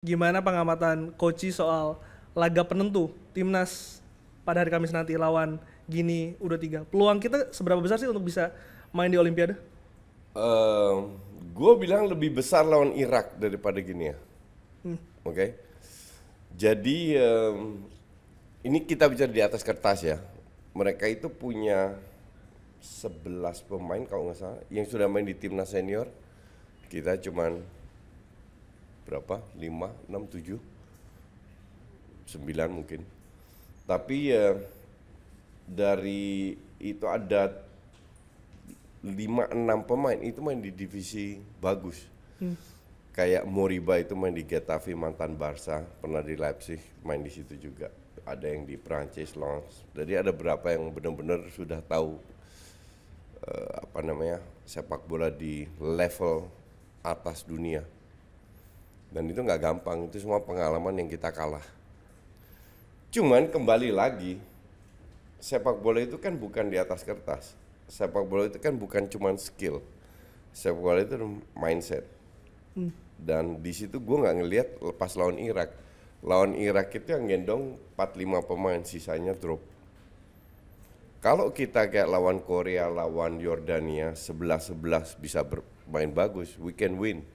gimana pengamatan Koci soal laga penentu timnas pada hari Kamis nanti lawan Gini udah tiga. Peluang kita seberapa besar sih untuk bisa main di Olimpiade? Uh, gue bilang lebih besar lawan Irak daripada Gini ya. Hmm. Oke. Okay? Jadi um, ini kita bicara di atas kertas ya. Mereka itu punya 11 pemain kalau nggak salah yang sudah main di timnas senior. Kita cuman berapa? 5, 6, 7, 9 mungkin. Tapi ya dari itu ada 5 6 pemain itu main di divisi bagus. Hmm. Kayak Moriba itu main di Getafe mantan Barca, pernah di Leipzig, main di situ juga. Ada yang di Prancis, Lens. Jadi ada berapa yang benar-benar sudah tahu eh, apa namanya? sepak bola di level atas dunia dan itu nggak gampang itu semua pengalaman yang kita kalah cuman kembali lagi sepak bola itu kan bukan di atas kertas sepak bola itu kan bukan cuman skill sepak bola itu mindset hmm. dan di situ gue nggak ngelihat lepas lawan Irak lawan Irak itu yang gendong 4-5 pemain sisanya drop kalau kita kayak lawan Korea lawan Yordania 11-11 bisa bermain bagus we can win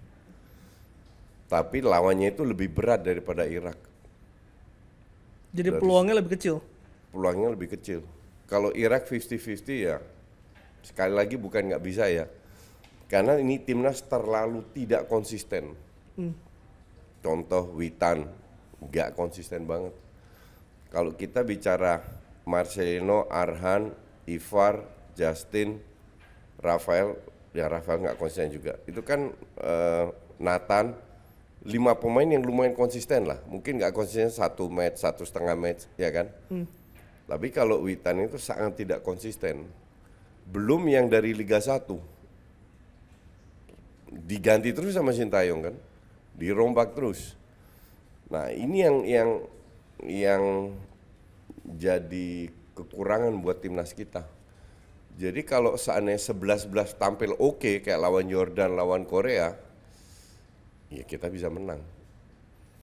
tapi lawannya itu lebih berat daripada Irak. Jadi Dari, peluangnya lebih kecil. Peluangnya lebih kecil. Kalau Irak 50-50 ya sekali lagi bukan nggak bisa ya. Karena ini timnas terlalu tidak konsisten. Hmm. Contoh Witan nggak konsisten banget. Kalau kita bicara Marcelino, Arhan, Ivar, Justin, Rafael, ya Rafael nggak konsisten juga. Itu kan uh, Nathan lima pemain yang lumayan konsisten lah. Mungkin nggak konsisten satu match, satu setengah match, ya kan? Hmm. Tapi kalau Witan itu sangat tidak konsisten. Belum yang dari Liga 1. Diganti terus sama Sintayong kan? Dirombak terus. Nah, ini yang yang yang jadi kekurangan buat timnas kita. Jadi kalau seandainya 11-11 tampil oke okay, kayak lawan Jordan, lawan Korea, ya kita bisa menang